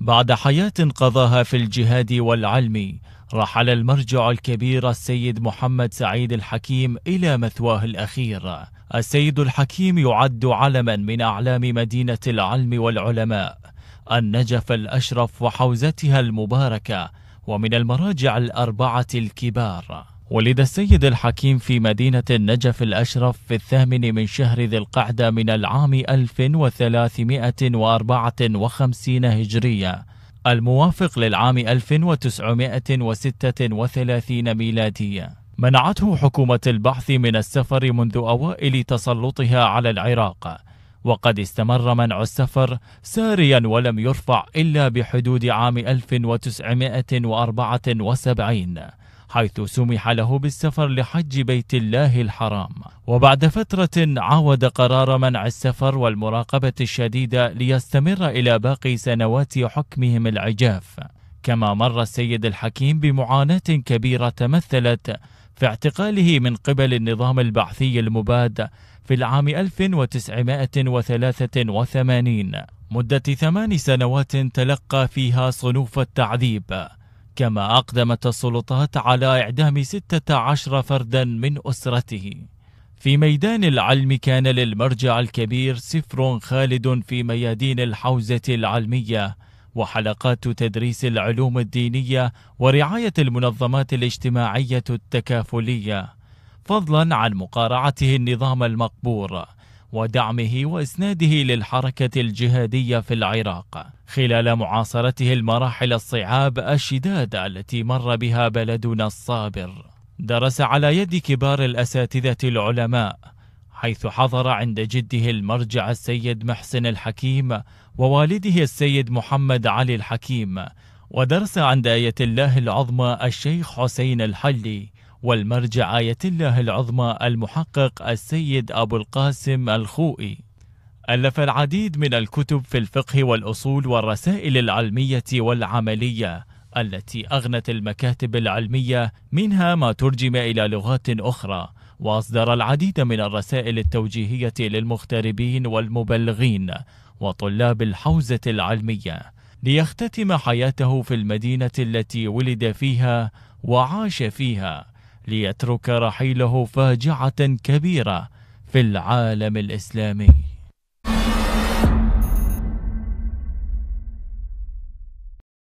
بعد حياة قضاها في الجهاد والعلم رحل المرجع الكبير السيد محمد سعيد الحكيم إلى مثواه الأخير السيد الحكيم يعد علما من أعلام مدينة العلم والعلماء النجف الأشرف وحوزتها المباركة ومن المراجع الأربعة الكبار ولد السيد الحكيم في مدينة النجف الأشرف في الثامن من شهر ذي القعدة من العام 1354 هجرية الموافق للعام 1936 ميلادية منعته حكومة البعث من السفر منذ أوائل تسلطها على العراق وقد استمر منع السفر ساريا ولم يرفع إلا بحدود عام 1974 حيث سمح له بالسفر لحج بيت الله الحرام وبعد فترة عاود قرار منع السفر والمراقبة الشديدة ليستمر إلى باقي سنوات حكمهم العجاف كما مر السيد الحكيم بمعاناة كبيرة تمثلت في اعتقاله من قبل النظام البعثي المباد في العام 1983 مدة ثمان سنوات تلقى فيها صنوف التعذيب كما أقدمت السلطات على إعدام 16 فردا من أسرته في ميدان العلم كان للمرجع الكبير سفر خالد في ميادين الحوزة العلمية وحلقات تدريس العلوم الدينية ورعاية المنظمات الاجتماعية التكافلية فضلا عن مقارعته النظام المقبور ودعمه وإسناده للحركة الجهادية في العراق خلال معاصرته المراحل الصعاب الشدادة التي مر بها بلدنا الصابر درس على يد كبار الأساتذة العلماء حيث حضر عند جده المرجع السيد محسن الحكيم ووالده السيد محمد علي الحكيم ودرس عند آية الله العظمى الشيخ حسين الحلي والمرجع آية الله العظمى المحقق السيد أبو القاسم الخوئي ألف العديد من الكتب في الفقه والأصول والرسائل العلمية والعملية التي أغنت المكاتب العلمية منها ما ترجم إلى لغات أخرى وأصدر العديد من الرسائل التوجيهية للمغتربين والمبلغين وطلاب الحوزة العلمية ليختتم حياته في المدينة التي ولد فيها وعاش فيها ليترك رحيله فاجعة كبيرة في العالم الإسلامي